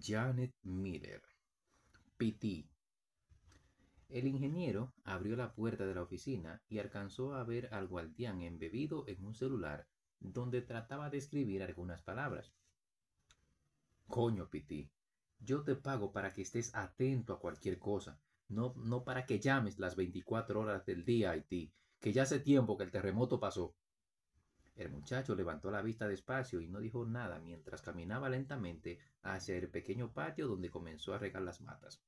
Janet Miller. PT. El ingeniero abrió la puerta de la oficina y alcanzó a ver al guardián embebido en un celular donde trataba de escribir algunas palabras. Coño, Piti, yo te pago para que estés atento a cualquier cosa, no, no para que llames las 24 horas del día a ti, que ya hace tiempo que el terremoto pasó. El muchacho levantó la vista despacio y no dijo nada mientras caminaba lentamente hacia el pequeño patio donde comenzó a regar las matas.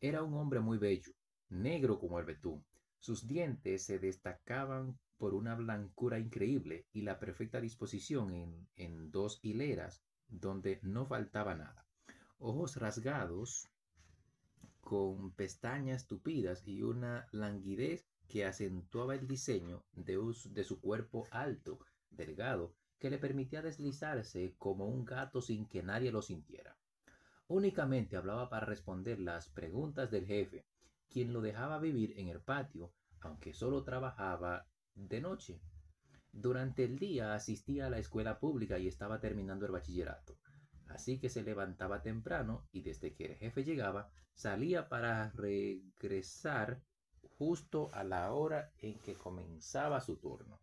Era un hombre muy bello, negro como el betún. Sus dientes se destacaban por una blancura increíble y la perfecta disposición en, dos hileras donde no faltaba nada. Ojos rasgados, con pestañas tupidas y una languidez que acentuaba el diseño de, su cuerpo alto, delgado, que le permitía deslizarse como un gato sin que nadie lo sintiera. Únicamente hablaba para responder las preguntas del jefe, quien lo dejaba vivir en el patio, aunque solo trabajaba de noche. Durante el día asistía a la escuela pública y estaba terminando el bachillerato, así que se levantaba temprano y desde que el jefe llegaba salía para regresar justo a la hora en que comenzaba su turno.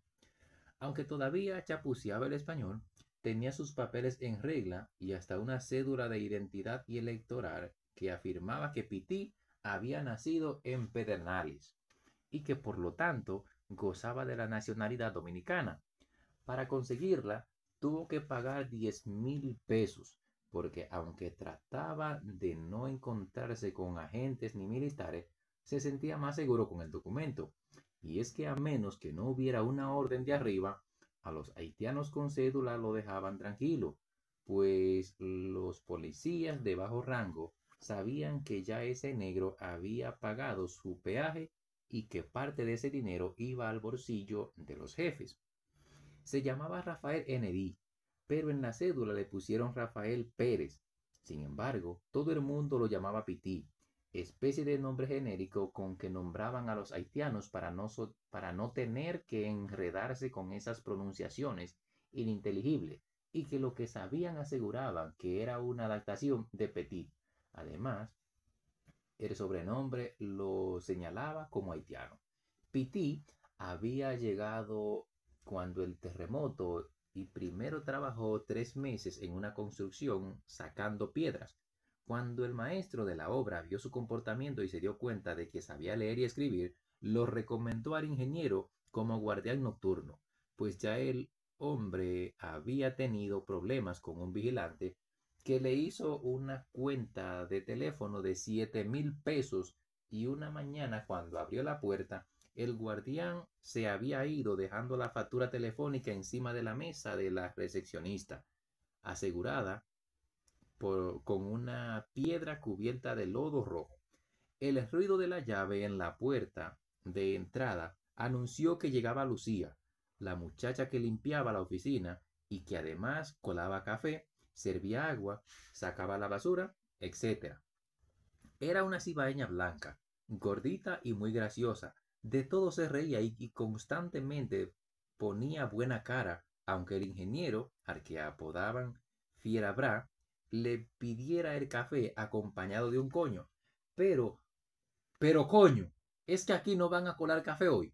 Aunque todavía chapuceaba el español, tenía sus papeles en regla y hasta una cédula de identidad y electoral que afirmaba que Pití había nacido en Pedernales y que por lo tanto gozaba de la nacionalidad dominicana. Para conseguirla, tuvo que pagar 10 mil pesos, porque aunque trataba de no encontrarse con agentes ni militares, se sentía más seguro con el documento, y es que a menos que no hubiera una orden de arriba, a los haitianos con cédula lo dejaban tranquilo, pues los policías de bajo rango sabían que ya ese negro había pagado su peaje y que parte de ese dinero iba al bolsillo de los jefes. Se llamaba Rafael Enedí, pero en la cédula le pusieron Rafael Pérez. Sin embargo, todo el mundo lo llamaba Pití, especie de nombre genérico con que nombraban a los haitianos para no, para no tener que enredarse con esas pronunciaciones ininteligibles y que lo que sabían aseguraban que era una adaptación de Petit. Además, el sobrenombre lo señalaba como haitiano. Petit había llegado cuando el terremoto y primero trabajó tres meses en una construcción sacando piedras cuando el maestro de la obra vio su comportamiento y se dio cuenta de que sabía leer y escribir, lo recomendó al ingeniero como guardián nocturno, pues ya el hombre había tenido problemas con un vigilante que le hizo una cuenta de teléfono de siete mil pesos y una mañana cuando abrió la puerta, el guardián se había ido dejando la factura telefónica encima de la mesa de la recepcionista, asegurada con una piedra cubierta de lodo rojo. El ruido de la llave en la puerta de entrada anunció que llegaba Lucía, la muchacha que limpiaba la oficina y que además colaba café, servía agua, sacaba la basura, etc. Era una cibaeña blanca, gordita y muy graciosa. De todo se reía y, constantemente ponía buena cara, aunque el ingeniero, al que apodaban Fiera Bra, le pidiera el café acompañado de un coño. Pero, pero coño, es que aquí no van a colar café hoy.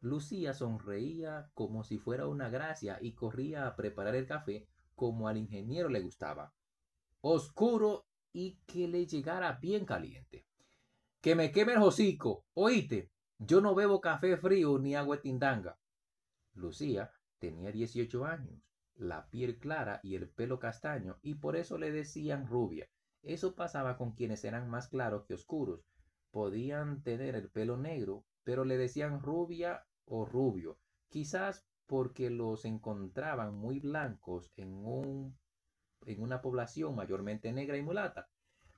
Lucía sonreía como si fuera una gracia y corría a preparar el café como al ingeniero le gustaba. Oscuro y que le llegara bien caliente. Que me queme el hocico, Oíte, yo no bebo café frío ni agua tindanga. Lucía tenía 18 años la piel clara y el pelo castaño, y por eso le decían rubia. Eso pasaba con quienes eran más claros que oscuros. Podían tener el pelo negro, pero le decían rubia o rubio, quizás porque los encontraban muy blancos en, un, en una población mayormente negra y mulata.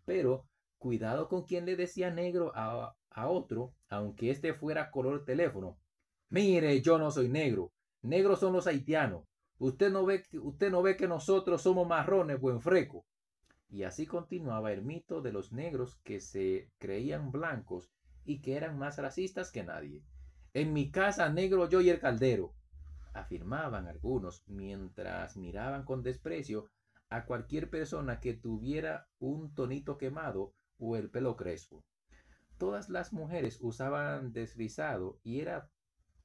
Pero cuidado con quien le decía negro a, otro, aunque este fuera color teléfono. Mire, yo no soy negro, negros son los haitianos. Usted no ve, que nosotros somos marrones, buen freco. Y así continuaba el mito de los negros que se creían blancos y que eran más racistas que nadie. En mi casa negro yo y el caldero, afirmaban algunos mientras miraban con desprecio a cualquier persona que tuviera un tonito quemado o el pelo crespo. Todas las mujeres usaban desrizado y era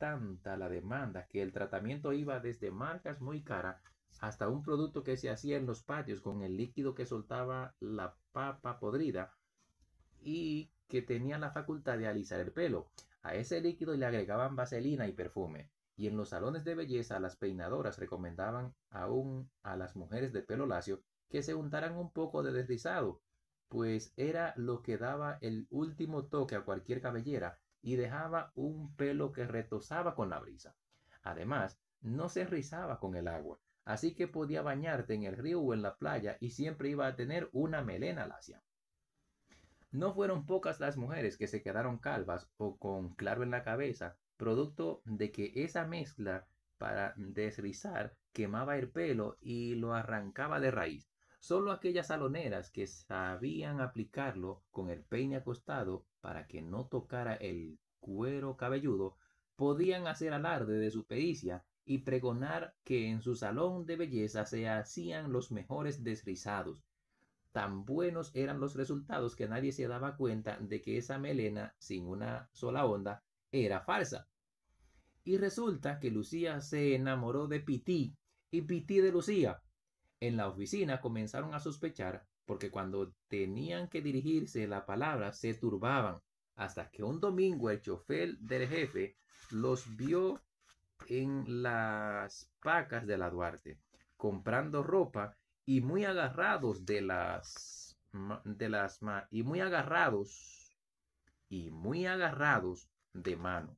tanta la demanda que el tratamiento iba desde marcas muy caras hasta un producto que se hacía en los patios con el líquido que soltaba la papa podrida y que tenía la facultad de alisar el pelo. A ese líquido le agregaban vaselina y perfume. Y en los salones de belleza las peinadoras recomendaban aún a las mujeres de pelo lacio que se untaran un poco de deslizado, pues era lo que daba el último toque a cualquier cabellera y dejaba un pelo que retozaba con la brisa. Además, no se rizaba con el agua, así que podía bañarte en el río o en la playa y siempre iba a tener una melena lacia. No fueron pocas las mujeres que se quedaron calvas o con claro en la cabeza, producto de que esa mezcla para desrizar quemaba el pelo y lo arrancaba de raíz, Solo aquellas saloneras que sabían aplicarlo con el peine acostado para que no tocara el cuero cabelludo podían hacer alarde de su pericia y pregonar que en su salón de belleza se hacían los mejores desrizados. Tan buenos eran los resultados que nadie se daba cuenta de que esa melena sin una sola onda era falsa. Y resulta que Lucía se enamoró de Piti y Piti de Lucía en la oficina comenzaron a sospechar porque cuando tenían que dirigirse la palabra se turbaban, hasta que un domingo el chofer del jefe los vio en las pacas de la Duarte, comprando ropa y muy agarrados de las de las y muy agarrados y muy agarrados de mano.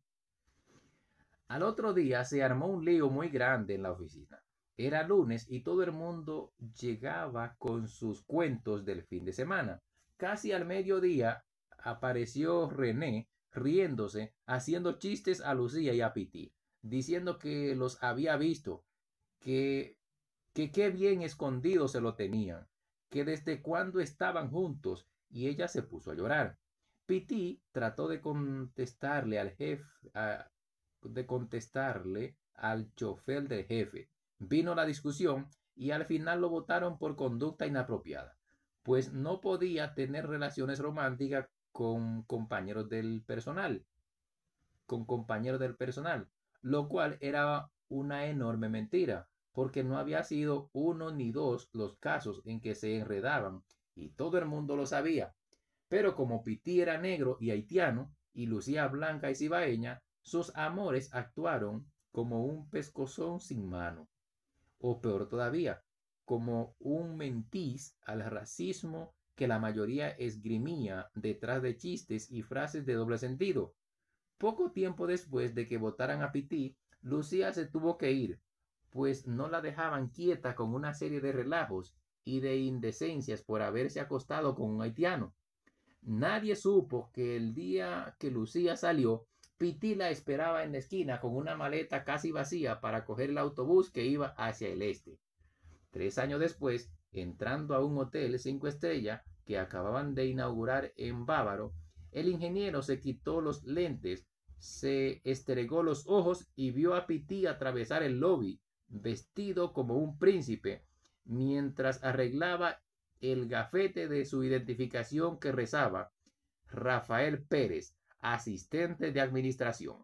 Al otro día se armó un lío muy grande en la oficina. Era lunes y todo el mundo llegaba con sus cuentos del fin de semana. Casi al mediodía apareció René riéndose, haciendo chistes a Lucía y a Piti, diciendo que los había visto, que qué bien escondido se lo tenían, que desde cuándo estaban juntos, y ella se puso a llorar. Piti trató de contestarle al jefe, de contestarle al chofer del jefe, Vino la discusión y al final lo votaron por conducta inapropiada, pues no podía tener relaciones románticas con compañeros del personal, con compañeros del personal, lo cual era una enorme mentira, porque no había sido uno ni dos los casos en que se enredaban y todo el mundo lo sabía. Pero como Piti era negro y haitiano y Lucía blanca y cibaeña, sus amores actuaron como un pescozón sin mano o peor todavía, como un mentís al racismo que la mayoría esgrimía detrás de chistes y frases de doble sentido. Poco tiempo después de que votaran a piti Lucía se tuvo que ir, pues no la dejaban quieta con una serie de relajos y de indecencias por haberse acostado con un haitiano. Nadie supo que el día que Lucía salió Piti la esperaba en la esquina con una maleta casi vacía para coger el autobús que iba hacia el este. Tres años después, entrando a un hotel cinco estrellas que acababan de inaugurar en Bávaro, el ingeniero se quitó los lentes, se estregó los ojos y vio a Piti atravesar el lobby, vestido como un príncipe, mientras arreglaba el gafete de su identificación que rezaba Rafael Pérez, asistente de administración.